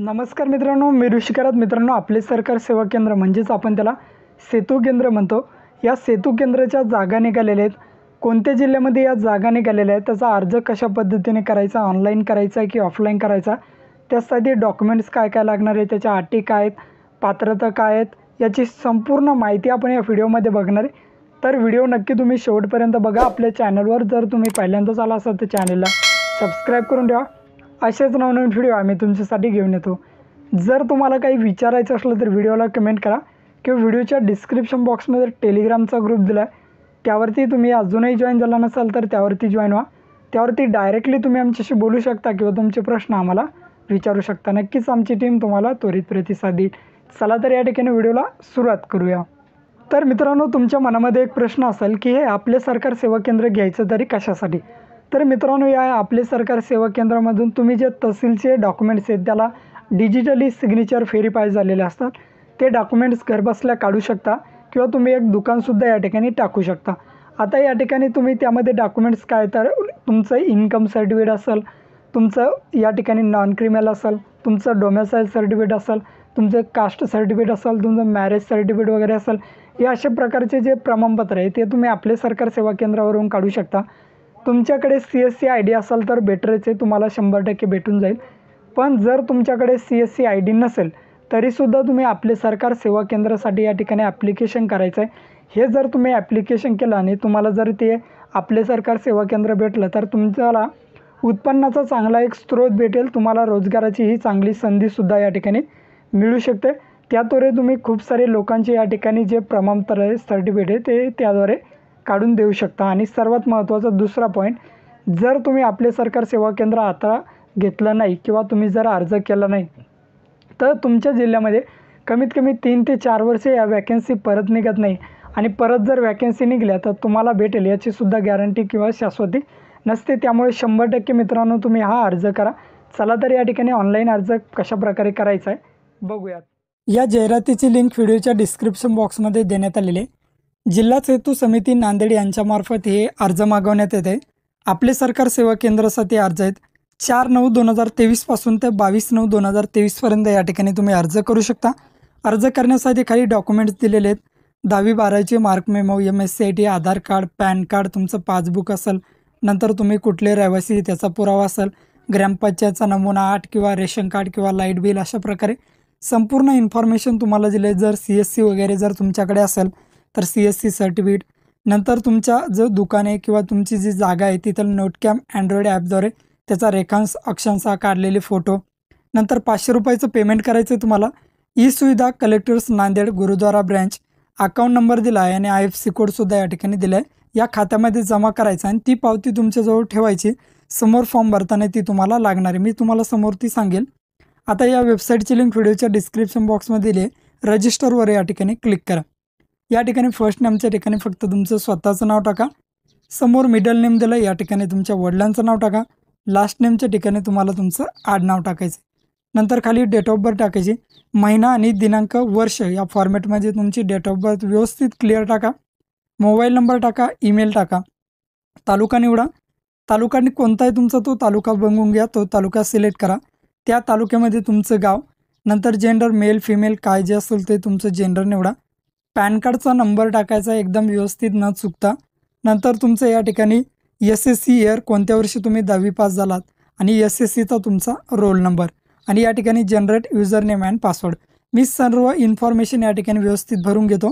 नमस्कार मित्रांनो मी ऋषिकारात मित्रांनो आपले सरकार सेवा केंद्र म्हणजेच आपण त्याला सेतू केंद्र म्हणतो या सेतू केंद्राच्या जागा निघालेल्या आहेत कोणत्या जिल्ह्यामध्ये या जागा निघालेल्या आहेत त्याचा अर्ज कशा पद्धतीने करायचा ऑनलाईन करायचा की ऑफलाईन करायचा त्यासाठी डॉक्युमेंट्स काय काय लागणार आहे त्याच्या अटी काय आहेत पात्रता काय आहेत याची संपूर्ण माहिती आपण या व्हिडिओमध्ये बघणार आहे तर व्हिडिओ नक्की तुम्ही शेवटपर्यंत बघा आपल्या चॅनलवर जर तुम्ही पहिल्यांदाच आला असाल तर चॅनलला सबस्क्राईब करून ठेवा असेच नवनवीन व्हिडिओ आम्ही तुमच्यासाठी घेऊन येतो जर तुम्हाला काही विचारायचं असलं तर व्हिडिओला कमेंट करा किंवा व्हिडिओच्या डिस्क्रिप्शन बॉक्समध्ये टेलिग्रामचा ग्रुप दिला आहे त्यावरती तुम्ही अजूनही जॉईन झाला नसाल तर त्यावरती जॉईन व्हा त्यावरती डायरेक्टली तुम्ही आमच्याशी बोलू शकता किंवा तुमचे प्रश्न आम्हाला विचारू शकता नक्कीच आमची टीम तुम्हाला त्वरित प्रतिसाद देईल चला तर या ठिकाणी व्हिडिओला सुरुवात करूया तर मित्रांनो तुमच्या मनामध्ये एक प्रश्न असेल की हे आपले सरकार सेवा केंद्र घ्यायचं तरी कशासाठी तर मित्रांनो या आपले सरकार सेवा केंद्रामधून तुम्ही जे तहसीलचे डॉक्युमेंट्स आहेत त्याला डिजिटली सिग्नेचर फेरीफाय झालेले असतात ते डॉक्युमेंट्स घरबसल्या काढू शकता किंवा तुम्ही एक दुकानसुद्धा या ठिकाणी टाकू शकता आता या ठिकाणी तुम्ही त्यामध्ये डॉक्युमेंट्स काय तर तुमचं इन्कम सर्टिफिकेट असेल तुमचं या ठिकाणी नॉन क्रिमिनल असेल तुमचं डोमेसाईल सर्टिफिकेट असेल तुमचं कास्ट सर्टिफिकेट असेल तुमचं मॅरेज सर्टिफिकेट वगैरे असेल या अशा प्रकारचे जे प्रमाणपत्र आहे ते तुम्ही आपले सरकार सेवा केंद्रावरून काढू शकता तुमच्याकडे C S C I D असाल तर बेटरच आहे तुम्हाला शंभर टक्के भेटून जाईल पण जर तुमच्याकडे C S C I D नसेल तरीसुद्धा तुम्ही आपले सरकार सेवा केंद्रासाठी या ठिकाणी ॲप्लिकेशन करायचं आहे हे जर तुम्ही ॲप्लिकेशन केलं आणि तुम्हाला जर ते आपले सरकार सेवा केंद्र भेटलं तर तुमच्याला उत्पन्नाचा चांगला एक स्रोत भेटेल तुम्हाला रोजगाराची ही चांगली संधीसुद्धा या ठिकाणी मिळू शकते त्याद्वारे तुम्ही खूप सारे लोकांचे या ठिकाणी जे प्रमाणपत्र आहे सर्टिफिकेट आहे ते त्याद्वारे काढून देऊ शकता आणि सर्वात महत्त्वाचा दुसरा पॉईंट जर तुम्ही आपले सरकार सेवा केंद्र आता घेतलं नाही किंवा तुम्ही जर अर्ज केला नाही तर तुमच्या जिल्ह्यामध्ये कमीत कमी तीन ते चार वर्षे या वॅकन्सी परत निघत नाही आणि परत जर वॅकन्सी निघल्या तर तुम्हाला भेटेल याचीसुद्धा गॅरंटी किंवा शाश्वती नसते त्यामुळे शंभर टक्के मित्रांनो तुम्ही हा अर्ज करा चला तर या ठिकाणी ऑनलाईन अर्ज कशाप्रकारे करायचा आहे बघूयात या जाहिरातीची लिंक व्हिडिओच्या डिस्क्रिप्शन बॉक्समध्ये देण्यात आलेली आहे जिल्हा सेतू समिती नांदेड यांच्यामार्फत हे अर्ज मागवण्यात येते आपले सरकार सेवा केंद्रासाठी अर्ज आहेत चार नऊ दोन हजार तेवीसपासून ते बावीस नऊ दोन हजार तेवीसपर्यंत या ठिकाणी तुम्ही अर्ज करू शकता अर्ज करण्यासाठी खाली डॉक्युमेंट्स दिलेले आहेत दहावी बारावीचे mark memo M S C I T Aadhaar card PAN card तुमचं पासबुक असेल नंतर तुम्ही कुठले रहिवासी त्याचा पुरावा असेल ग्रामपंचायतचा नमुना आठ किंवा रेशन कार्ड किंवा लाईट बिल अशा प्रकारे संपूर्ण इन्फॉर्मेशन तुम्हाला दिले जर सी एस सी वगैरे जर तुमच्याकडे असेल तर सी एस सी सर्टिफिकेट नंतर तुमच्या जो दुकान आहे किंवा तुमची जी जागा आहे तिथं नोटकॅम अँड्रॉइड ॲपद्वारे त्याचा रेखांश हा काढलेले फोटो नंतर पाचशे रुपयाचं पेमेंट करायचं आहे तुम्हाला e Suvidha collectors Nanded Gurudwara branch account number दिला आहे आणि आय एफ सी कोडसुद्धा या ठिकाणी दिला आहे या खात्यामध्ये जमा करायचा आणि ती पावती तुमच्याजवळ ठेवायची समोर फॉर्म भरताना ती तुम्हाला लागणार आहे मी तुम्हाला समोर ती सांगेल आता या वेबसाईटची लिंक व्हिडिओच्या डिस्क्रिप्शन बॉक्समध्ये दिली आहे रजिस्टरवर या ठिकाणी क्लिक करा या ठिकाणी फर्स्ट नेमच्या ठिकाणी फक्त तुमचं स्वतःचं नाव टाका समोर मिडल नेम दिलं या ठिकाणी तुमच्या वडिलांचं नाव टाका लास्ट नेमच्या ठिकाणी तुम्हाला तुमचं आडनाव टाकायचं नंतर खाली डेट ऑफ बर्थ टाकायची महिना आणि दिनांक वर्ष या फॉर्मॅटमध्ये तुमची डेट ऑफ बर्थ व्यवस्थित क्लिअर टाका मोबाईल नंबर टाका ईमेल टाका तालुका निवडा तालुका कोणताही तुमचा तो तालुका बघून घ्या तो तालुका सिलेक्ट करा त्या तालुक्यामध्ये तुमचं गाव नंतर जेंडर मेल फिमेल काय जे असेल ते तुमचं जेंडर निवडा पॅन कार्डचा नंबर टाकायचा एकदम व्यवस्थित न चुकता नंतर तुमचं या ठिकाणी एस एस सी इयर कोणत्या वर्षी तुम्ही दहावी पास झालात आणि एस एस सीचा तुमचा रोल नंबर आणि या ठिकाणी generate user name and password मी सर्व इन्फॉर्मेशन या ठिकाणी व्यवस्थित भरून घेतो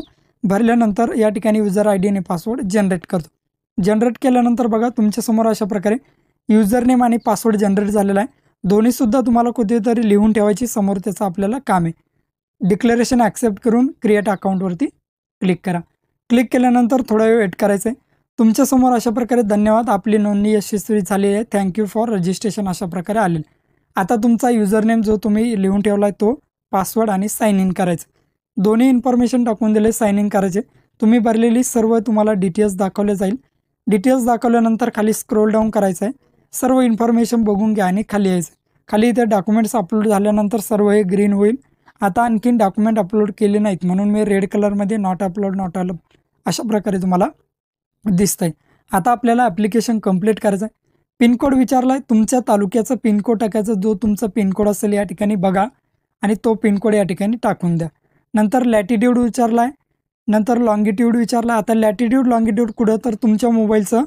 भरल्यानंतर या ठिकाणी युजर आय डी आणि पासवर्ड जनरेट करतो जनरेट केल्यानंतर बघा तुमच्यासमोर अशा प्रकारे युजर नेम आणि पासवर्ड जनरेट झालेला आहे दोन्हीसुद्धा तुम्हाला कुठेतरी लिहून ठेवायची समोर त्याचं आपल्याला काम आहे डिक्लेरेशन ॲक्सेप्ट करून क्रिएट अकाउंटवरती क्लिक करा क्लिक केल्यानंतर थोडा वेळ वेट करायचं आहे तुमच्यासमोर अशा प्रकारे धन्यवाद आपली नोंदणी यशस्वी झाली आहे थँक्यू फॉर रजिस्ट्रेशन अशा प्रकारे आलेल आता तुमचा युजरनेम जो तुम्ही लिहून ठेवला आहे तो पासवर्ड आणि साईन इन करायचं दोन्ही इन्फॉर्मेशन टाकून दिले साईन इन करायचे तुम्ही भरलेली सर्व तुम्हाला डिटेल्स दाखवले जाईल डिटेल्स दाखवल्यानंतर खाली स्क्रोल डाऊन करायचं आहे सर्व इन्फॉर्मेशन बघून घ्या आणि खाली यायचं खाली इथे डॉक्युमेंट्स अपलोड झाल्यानंतर सर्व हे ग्रीन होईल आता आणखीन डॉक्युमेंट अपलोड केले नाहीत म्हणून मी रेड कलरमध्ये नॉट अपलोड नॉट अलो अशा प्रकारे तुम्हाला दिसतं आहे आता आपल्याला ॲप्लिकेशन कंप्लीट करायचं आहे पिनकोड विचारला आहे तुमच्या तालुक्याचा पिनकोड टाकायचा जो तुमचा पिनकोड असेल या ठिकाणी बघा आणि तो पिनकोड या ठिकाणी टाकून द्या नंतर लॅटिट्यूड विचारला आहे नंतर लॉंगिट्यूड विचारला आता लॅटिट्यूड लॉंगिट्यूड कुठं तर तुमच्या मोबाईलचं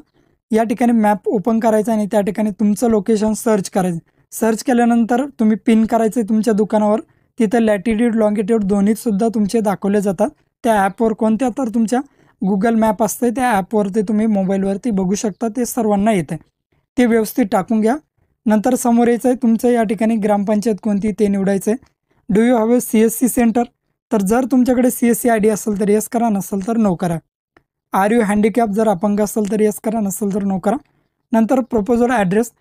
या ठिकाणी मॅप ओपन करायचं आणि त्या ठिकाणी तुमचं लोकेशन सर्च करायचं सर्च केल्यानंतर तुम्ही पिन करायचं आहे तुमच्या दुकानावर तिथं लॅटिट्यूड लॉंगिट्यूड दोन्हीसुद्धा तुमचे दाखवले जातात त्या ॲपवर कोणत्या तर तुमच्या गुगल मॅप असते त्या ॲपवरती तुम्ही मोबाईलवरती बघू शकता ते सर्वांना येते ते व्यवस्थित टाकून घ्या नंतर समोर यायचं आहे तुमचं या ठिकाणी ग्रामपंचायत कोणती ते निवडायचं आहे do you have a C S C centre तर जर तुमच्याकडे C S C I D असेल तर यस करा नसेल तर नो करा आर यू हँडिकॅप जर अपंग असेल तर यस करा नसेल तर नो करा नंतर प्रपोजल ॲड्रेस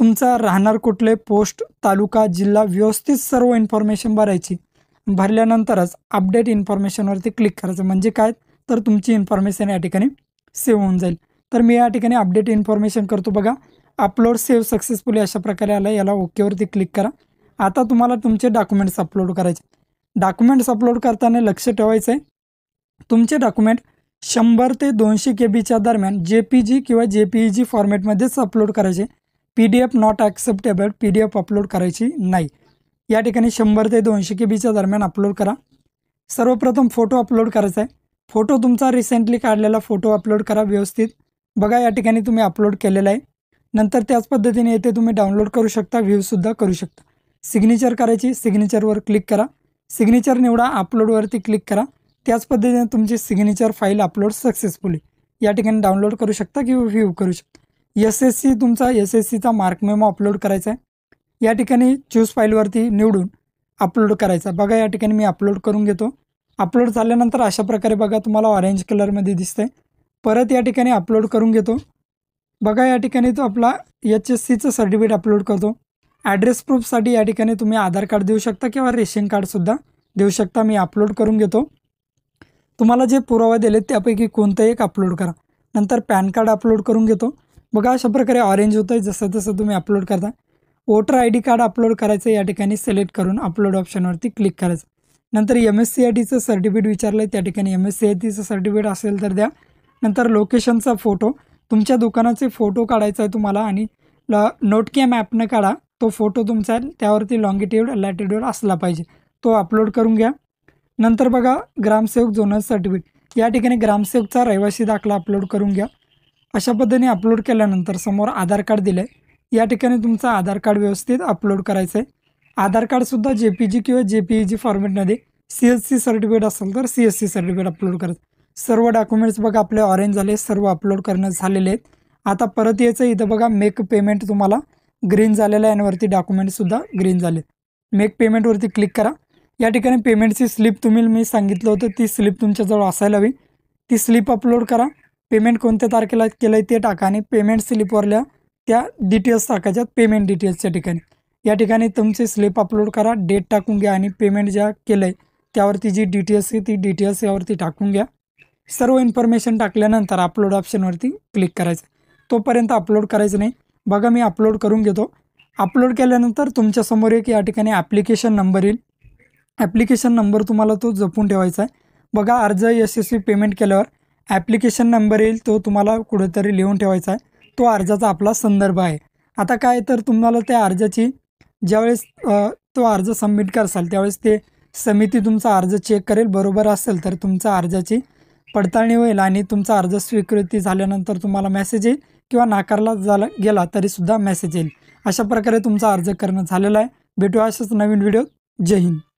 तुमचा राहणार कुठले पोस्ट तालुका जिल्हा व्यवस्थित सर्व इन्फॉर्मेशन भरायची भरल्यानंतरच अपडेट इन्फॉर्मेशनवरती क्लिक करायचं म्हणजे काय तर तुमची इन्फॉर्मेशन या ठिकाणी सेव्ह होऊन जाईल तर मी या ठिकाणी अपडेट इन्फॉर्मेशन करतो बघा अपलोड सेव्ह सक्सेसफुली अशा प्रकारे आहे याला ओकेवरती क्लिक करा आता तुम्हाला तुमचे डॉक्युमेंट्स अपलोड करायचे डॉक्युमेंट्स अपलोड करताना लक्ष ठेवायचं आहे तुमचे डॉक्युमेंट शंभर ते दोनशे के बीच्या दरम्यान जे पी जी किंवा जे पी ई जी फॉर्मॅटमध्येच अपलोड करायचे P D F not acceptable P D F upload करायची नाही या ठिकाणी शंभर ते दोनशे के बीच्या दरम्यान अपलोड करा सर्वप्रथम फोटो अपलोड करायचा आहे फोटो तुमचा रिसेंटली काढलेला फोटो अपलोड करा व्यवस्थित बघा या ठिकाणी तुम्ही अपलोड केलेला आहे नंतर त्याच पद्धतीने येथे तुम्ही डाउनलोड करू शकता व्ह्यूसुद्धा करू शकता सिग्नेचर करायची सिग्नेचरवर क्लिक करा सिग्नेचर निवडा अपलोडवरती क्लिक करा त्याच पद्धतीने तुमची सिग्नेचर फाईल अपलोड सक्सेसफुली या ठिकाणी डाउनलोड करू शकता किंवा व्ह्यू करू शकता एस एस सी तुमचा एस एस सीचा मार्क मेमो अपलोड करायचा आहे या ठिकाणी चूज फाईलवरती निवडून अपलोड करायचा बघा या ठिकाणी मी अपलोड करून घेतो अपलोड झाल्यानंतर अशा प्रकारे बघा तुम्हाला ऑरेंज कलरमध्ये दिसते परत या ठिकाणी अपलोड करून घेतो बघा या ठिकाणी तो आपला एच एस सीचं सर्टिफिकेट अपलोड करतो ॲड्रेस प्रूफसाठी या ठिकाणी तुम्ही आधार कार्ड देऊ शकता किंवा रेशन कार्डसुद्धा देऊ शकता मी अपलोड करून घेतो तुम्हाला जे पुरावा दिलेत त्यापैकी कोणतंही एक अपलोड करा नंतर पॅन कार्ड अपलोड करून घेतो बघा अशा प्रकारे ऑरेंज होतं आहे जसं तसं तुम्ही अपलोड करता voter I D card upload करायचं या ठिकाणी सिलेक्ट करून अपलोड ऑप्शनवरती क्लिक करायचं नंतर एम एस सी आय टीचं सर्टिफिकेट विचारलं आहे त्या ठिकाणी एम एस सी आय टीचं सर्टिफिकेट असेल तर द्या नंतर लोकेशनचा फोटो तुमच्या दुकानाचे फोटो काढायचा आहे तुम्हाला आणि ल नोटकॅम ॲपनं काढा तो फोटो तुमचा त्यावरती लॉंगिट्यूड लॅटिट्यूड असला पाहिजे तो अपलोड करून घ्या नंतर बघा ग्रामसेवक झोनल सर्टिफिकेट या ठिकाणी ग्रामसेवकचा रहिवासी दाखला अपलोड करून घ्या अशा पद्धतीने अपलोड केल्यानंतर समोर आधार कार्ड दिलं आहे या ठिकाणी तुमचं आधार कार्ड व्यवस्थित अपलोड करायचं आहे आधार कार्डसुद्धा जे पी जी किंवा जे पी जी फॉर्मेटमध्ये सी एस सी सर्टिफिकेट असेल तर C S C certificate upload करायचं सर्व डॉक्युमेंट्स बघा आपले ऑरेंज झाले सर्व अपलोड करणं झालेले आहेत आता परत यायचं इथं बघा मेक पेमेंट तुम्हाला ग्रीन झालेलं आहे आणि डॉक्युमेंटसुद्धा ग्रीन झाले मेक पेमेंटवरती क्लिक करा या ठिकाणी पेमेंटची स्लिप तुम्ही मी सांगितलं होतं ती स्लिप तुमच्याजवळ असायला हवी ती स्लिप अपलोड करा पेमेंट कोणत्या तारखेला केलं आहे ते टाका आणि पेमेंट स्लिपवरल्या त्या डिटेल्स टाकायच्यात पेमेंट डिटेल्सच्या ठिकाणी या ठिकाणी तुमचे स्लिप अपलोड करा डेट टाकून घ्या आणि पेमेंट ज्या केलं आहे त्यावरती जी डिटेल्स आहे ती डिटेल्स यावरती टाकून घ्या सर्व इन्फॉर्मेशन टाकल्यानंतर अपलोड ऑप्शनवरती क्लिक करायचं तोपर्यंत अपलोड करायचं नाही बघा मी अपलोड करून घेतो अपलोड केल्यानंतर तुमच्यासमोर एक या ठिकाणी ॲप्लिकेशन नंबर येईल ॲप्लिकेशन नंबर तुम्हाला तो जपून ठेवायचा आहे बघा अर्ज यशस्वी पेमेंट केल्यावर ॲप्लिकेशन नंबर येईल तो तुम्हाला कुठेतरी लिहून ठेवायचा आहे तो अर्जाचा आपला संदर्भ आहे आता काय तर तुम्हाला त्या अर्जाची ज्यावेळेस तो अर्ज सबमिट करसाल त्यावेळेस ते समिती तुमचा अर्ज चेक करेल बरोबर असेल तर तुमचा अर्जाची पडताळणी होईल आणि तुमचा अर्ज स्वीकृती झाल्यानंतर तुम्हाला मेसेज येईल किंवा नाकारला झाला गेला तरीसुद्धा मेसेज येईल अशा प्रकारे तुमचा अर्ज करणं झालेला आहे भेटू अशाच नवीन व्हिडिओ जय हिंद